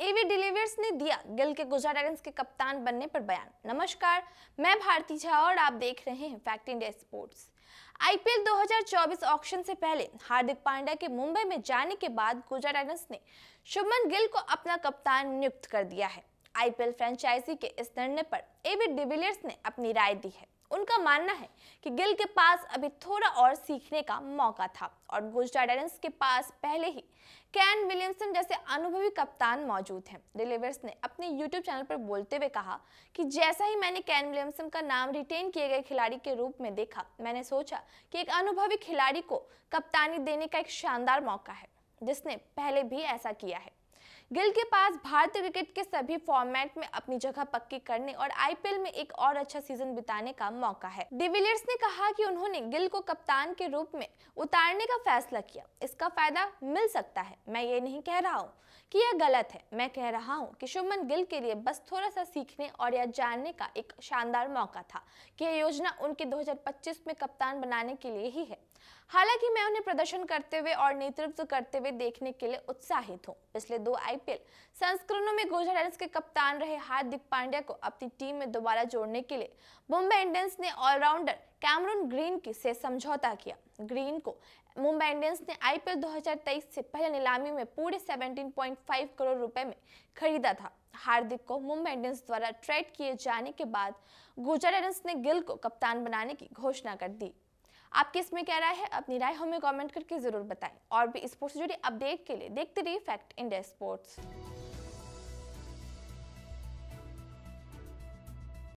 एवी delivers ने दिया गिल के गुजरात टाइटंस के कप्तान बनने पर बयान नमस्कार मैं भारती झा और आप देख रहे हैं Fact India Sports IPL 2024 auction से पहले हार्दिक पांड्या के मुंबई में जाने के बाद गुजरात टाइटंस ने शुभमन गिल को अपना कप्तान नियुक्त कर दिया है आईपीएल फ्रेंचाइजी के इस निर्णय पर एवी डिविलियर्स ने अपनी राय दी है उनका मानना है कि गिल के पास अभी थोड़ा और सीखने का मौका था और गुजरात टाइटंस के पास पहले ही कैन विलियमसन जैसे अनुभवी कप्तान मौजूद हैं डिलीवर्स ने अपने यूट्यूब चैनल पर बोलते हुए कहा कि जैसा ही मैंने कैन विलियमसन का नाम रिटेन किए गए खिलाड़ी के रूप में देखा मैंने सोचा कि एक अनुभवी खिलाड़ी को कप्तानी देने का एक शानदार मौका है जिसने पहले भी ऐसा किया है गिल के पास भारतीय क्रिकेट के सभी फॉर्मेट में अपनी जगह पक्की करने और आईपीएल में एक और अच्छा सीजन बिताने का मौका है डिविलियर्स ने कहा कि उन्होंने गिल को कप्तान के रूप में उतारने का फैसला किया इसका फायदा मिल सकता है मैं ये नहीं कह रहा हूँ कि यह गलत है मैं कह रहा हूँ कि शुभमन गिल के लिए बस थोड़ा सा सीखने और यह जानने का एक शानदार मौका था कि यह योजना उनके दो में कप्तान बनाने के लिए ही है हालांकि मैं उन्हें प्रदर्शन करते हुए और नेतृत्व करते हुए देखने के लिए उत्साहित हूँ पिछले दो आईपीएल संस्करणों में गुजरात टाइटन्स के कप्तान रहे हार्दिक पांड्या को अपनी टीम में दोबारा जोड़ने के लिए मुंबई इंडियंस ने ऑलराउंडर कैमरून ग्रीन की से समझौता किया ग्रीन को मुंबई इंडियंस ने आईपीएल 2023 से पहले नीलामी में पूरे 17.5 करोड़ रुपए में खरीदा था हार्दिक को मुंबई इंडियंस द्वारा ट्रेड किए जाने के बाद गुजरात टाइटन्स ने गिल को कप्तान बनाने की घोषणा कर दी आप किस में कह रहा है अपनी राय हमें कमेंट करके ज़रूर बताएं और भी स्पोर्ट्स से जुड़ी अपडेट के लिए देखते रहिए फैक्ट इंडिया स्पोर्ट्स